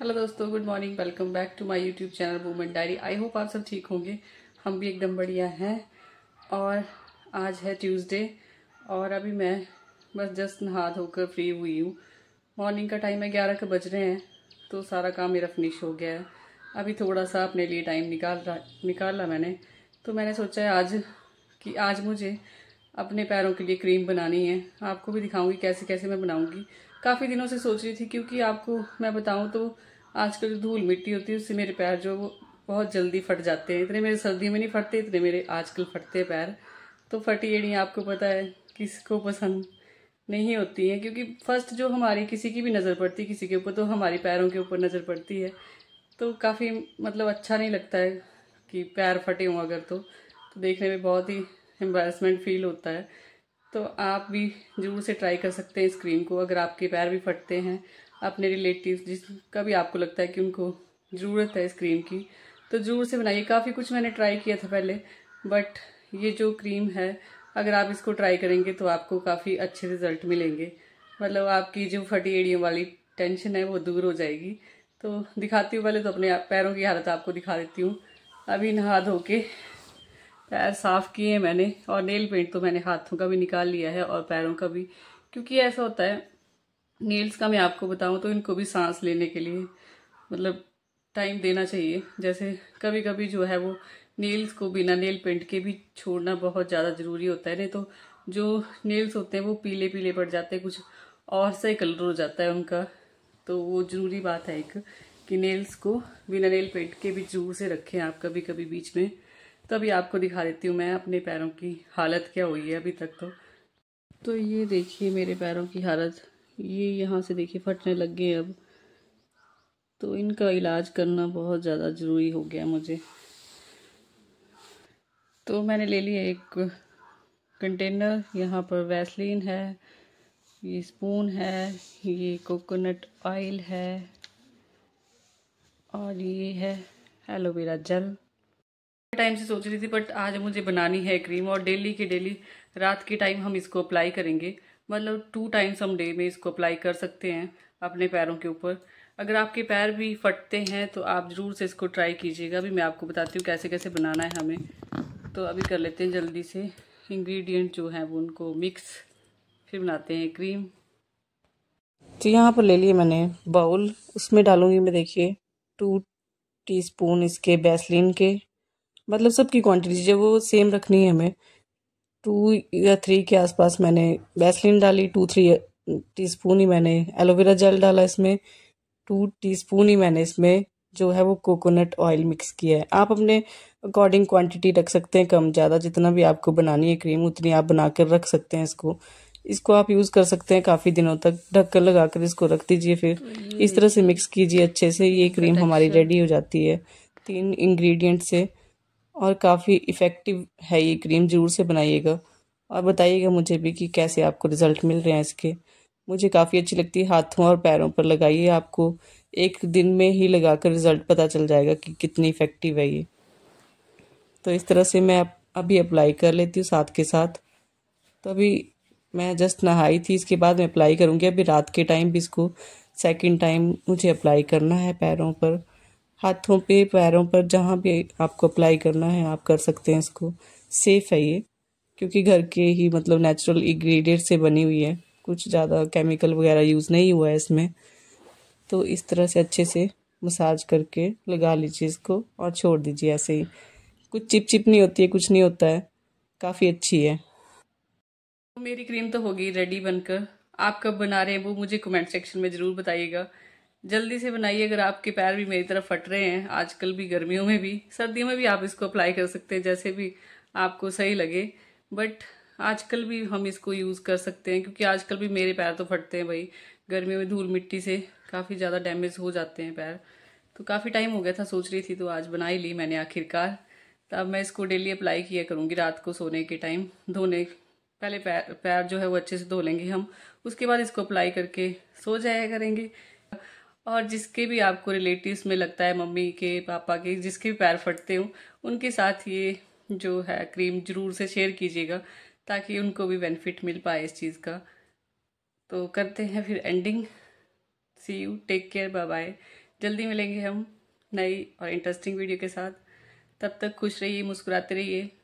hello दोस्तों good morning welcome back to my YouTube channel women diary I hope आप सब ठीक होंगे हम भी एकदम बढ़िया हैं और आज है ट्यूसडे और अभी मैं बस जस्ट नहा धोकर फ्री हुई हूँ मॉर्निंग का टाइम है ग्यारह के बज रहे हैं तो सारा काम मेरा फिनिश हो गया है अभी थोड़ा सा अपने लिए टाइम निकाल निकाला मैंने तो मैंने सोचा है आज कि आज मुझे अपने पैरों के लिए क्रीम बनानी है आपको भी दिखाऊँगी कैसे कैसे मैं बनाऊँगी काफ़ी दिनों से सोच रही थी क्योंकि आपको मैं बताऊँ तो आजकल जो धूल मिट्टी होती है उससे मेरे पैर जो बहुत जल्दी फट जाते हैं इतने मेरे सर्दी में नहीं फटते इतने मेरे आजकल फटते हैं पैर तो फटी एड़ी आपको पता है किसको पसंद नहीं होती है क्योंकि फर्स्ट जो हमारी किसी की भी नज़र पड़ती है किसी के ऊपर तो हमारे पैरों के ऊपर नज़र पड़ती है तो काफ़ी मतलब अच्छा नहीं लगता है कि पैर फटे हों अगर तो, तो देखने में बहुत ही एम्बेसमेंट फील होता है तो आप भी ज़रूर से ट्राई कर सकते हैं इस क्रीम को अगर आपके पैर भी फटते हैं अपने रिलेटिव जिसका भी आपको लगता है कि उनको ज़रूरत है इस क्रीम की तो ज़रूर से बनाइए काफ़ी कुछ मैंने ट्राई किया था पहले बट ये जो क्रीम है अगर आप इसको ट्राई करेंगे तो आपको काफ़ी अच्छे रिजल्ट मिलेंगे मतलब आपकी जो फटी एड़ियों वाली टेंशन है वो दूर हो जाएगी तो दिखाती हूँ पहले तो अपने पैरों की हालत आपको दिखा देती हूँ अभी नहा धो के पैर साफ किए मैंने और नेल पेंट तो मैंने हाथों का भी निकाल लिया है और पैरों का भी क्योंकि ऐसा होता है नेल्स का मैं आपको बताऊं तो इनको भी सांस लेने के लिए मतलब टाइम देना चाहिए जैसे कभी कभी जो है वो नेल्स को बिना नेल पेंट के भी छोड़ना बहुत ज़्यादा ज़रूरी होता है नहीं तो जो नेल्स होते हैं वो पीले पीले पड़ जाते हैं कुछ और सा ही कलर हो जाता है उनका तो वो ज़रूरी बात है एक कि नेल्स को बिना नेल पेंट के भी जरूर से रखें आप कभी कभी बीच में तो अभी आपको दिखा देती हूँ मैं अपने पैरों की हालत क्या हुई है अभी तक तो तो ये देखिए मेरे पैरों की हालत ये यहाँ से देखिए फटने लग गए अब तो इनका इलाज करना बहुत ज़्यादा ज़रूरी हो गया मुझे तो मैंने ले लिया एक कंटेनर यहाँ पर वैसलिन है ये स्पून है ये कोकोनट ऑयल है और ये है एलोवेरा जल टाइम से सोच रही थी बट आज मुझे बनानी है क्रीम और डेली की डेली रात के टाइम हम इसको अप्लाई करेंगे मतलब टू टाइम्स हम डे में इसको अप्लाई कर सकते हैं अपने पैरों के ऊपर अगर आपके पैर भी फटते हैं तो आप ज़रूर से इसको ट्राई कीजिएगा अभी मैं आपको बताती हूँ कैसे कैसे बनाना है हमें तो अभी कर लेते हैं जल्दी से इंग्रेडिएंट जो हैं वो उनको मिक्स फिर बनाते हैं क्रीम तो यहाँ पर ले लिए मैंने बाउल उसमें डालूंगी मैं देखिए टू टीस्पून इसके बेसलिन के मतलब सबकी क्वांटिटी जब वो सेम रखनी है हमें टू या थ्री के आसपास मैंने वैसलिन डाली टू थ्री स्पून ही मैंने एलोवेरा जेल डाला इसमें टू स्पून ही मैंने इसमें जो है वो कोकोनट ऑयल मिक्स किया है आप अपने अकॉर्डिंग क्वांटिटी रख सकते हैं कम ज़्यादा जितना भी आपको बनानी है क्रीम उतनी आप बना कर रख सकते हैं इसको इसको आप यूज़ कर सकते हैं काफ़ी दिनों तक ढक्कर लगा कर इसको रख दीजिए फिर इस तरह से मिक्स कीजिए अच्छे से ये क्रीम हमारी रेडी हो जाती है तीन इंग्रेडिएंट से और काफ़ी इफ़ेक्टिव है ये क्रीम ज़रूर से बनाइएगा और बताइएगा मुझे भी कि कैसे आपको रिज़ल्ट मिल रहे हैं इसके मुझे काफ़ी अच्छी लगती है हाथों और पैरों पर लगाइए आपको एक दिन में ही लगा कर रिज़ल्ट पता चल जाएगा कि कितनी इफ़ेक्टिव है ये तो इस तरह से मैं अभी अप्लाई कर लेती हूँ साथ के साथ तो अभी मैं जस्ट नहाई थी इसके बाद मैं अप्लाई करूँगी अभी रात के टाइम भी इसको सेकेंड टाइम मुझे अप्लाई करना है पैरों पर हाथों पे पैरों पर जहाँ भी आपको अप्लाई करना है आप कर सकते हैं इसको सेफ़ है ये क्योंकि घर के ही मतलब नेचुरल इग्रीडियंट से बनी हुई है कुछ ज़्यादा केमिकल वगैरह यूज़ नहीं हुआ है इसमें तो इस तरह से अच्छे से मसाज करके लगा लीजिए इसको और छोड़ दीजिए ऐसे ही कुछ चिप चिप नहीं होती है कुछ नहीं होता है काफ़ी अच्छी है मेरी क्रीम तो होगी रेडी बनकर आप कब बना रहे हैं वो मुझे कमेंट सेक्शन में ज़रूर बताइएगा जल्दी से बनाइए अगर आपके पैर भी मेरी तरफ फट रहे हैं आजकल भी गर्मियों में भी सर्दियों में भी आप इसको अप्लाई कर सकते हैं जैसे भी आपको सही लगे बट आजकल भी हम इसको यूज़ कर सकते हैं क्योंकि आजकल भी मेरे पैर तो फटते हैं भाई गर्मियों में धूल मिट्टी से काफ़ी ज़्यादा डैमेज हो जाते हैं पैर तो काफ़ी टाइम हो गया था सोच रही थी तो आज बना ही ली मैंने आखिरकार तो अब मैं इसको डेली अप्लाई किया करूँगी रात को सोने के टाइम धोने पहले पैर पैर जो है वो अच्छे से धो लेंगे हम उसके बाद इसको अप्लाई करके सो जाया करेंगे और जिसके भी आपको रिलेटिव्स में लगता है मम्मी के पापा के जिसके भी पैर फटते हों उनके साथ ये जो है क्रीम ज़रूर से शेयर कीजिएगा ताकि उनको भी बेनिफिट मिल पाए इस चीज़ का तो करते हैं फिर ending see you take care bye bye जल्दी मिलेंगे हम नई और इंटरेस्टिंग वीडियो के साथ तब तक खुश रहिए मुस्कुराते रहिए